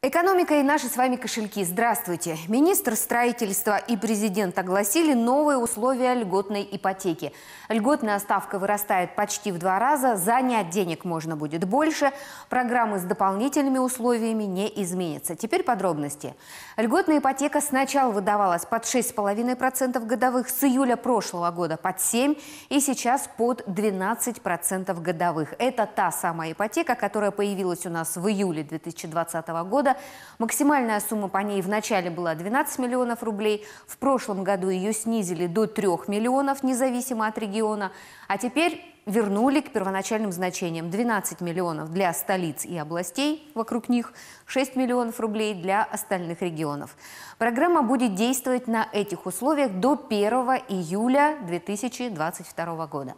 Экономика и наши с вами кошельки. Здравствуйте. Министр строительства и президент огласили новые условия льготной ипотеки. Льготная ставка вырастает почти в два раза, занять денег можно будет больше, программы с дополнительными условиями не изменятся. Теперь подробности. Льготная ипотека сначала выдавалась под 6,5% годовых, с июля прошлого года под 7% и сейчас под 12% годовых. Это та самая ипотека, которая появилась у нас в июле 2020 года года. Максимальная сумма по ней в начале была 12 миллионов рублей. В прошлом году ее снизили до 3 миллионов, независимо от региона. А теперь вернули к первоначальным значениям 12 миллионов для столиц и областей вокруг них, 6 миллионов рублей для остальных регионов. Программа будет действовать на этих условиях до 1 июля 2022 года.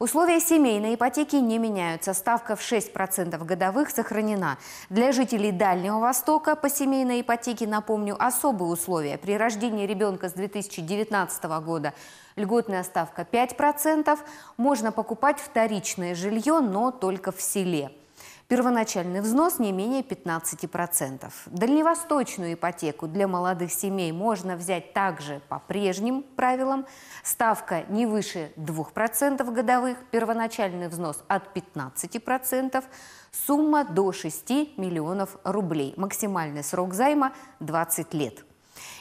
Условия семейной ипотеки не меняются. Ставка в 6% годовых сохранена. Для жителей Дальнего Востока по семейной ипотеке, напомню, особые условия. При рождении ребенка с 2019 года льготная ставка 5%. Можно покупать вторичное жилье, но только в селе. Первоначальный взнос не менее 15%. Дальневосточную ипотеку для молодых семей можно взять также по прежним правилам. Ставка не выше 2% годовых, первоначальный взнос от 15%, сумма до 6 миллионов рублей. Максимальный срок займа 20 лет.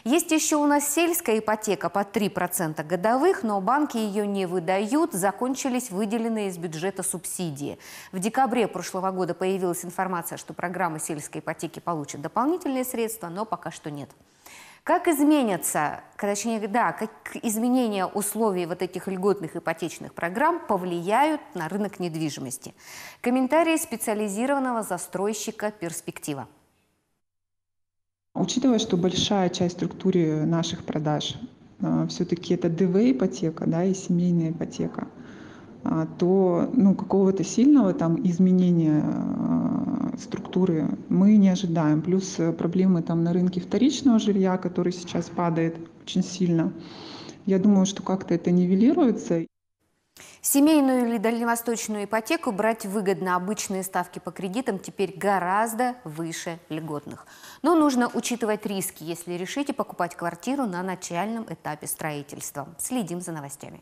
Есть еще у нас сельская ипотека по 3% годовых, но банки ее не выдают, закончились выделенные из бюджета субсидии. В декабре прошлого года появилась информация, что программа сельской ипотеки получит дополнительные средства, но пока что нет. Как изменятся, точнее, да, как изменения условий вот этих льготных ипотечных программ повлияют на рынок недвижимости? Комментарии специализированного застройщика «Перспектива». А учитывая, что большая часть структуры наших продаж а, все-таки это ДВ-ипотека да, и семейная ипотека, а, то ну, какого-то сильного там изменения структуры мы не ожидаем. Плюс проблемы там на рынке вторичного жилья, который сейчас падает очень сильно. Я думаю, что как-то это нивелируется. Семейную или дальневосточную ипотеку брать выгодно. Обычные ставки по кредитам теперь гораздо выше льготных. Но нужно учитывать риски, если решите покупать квартиру на начальном этапе строительства. Следим за новостями.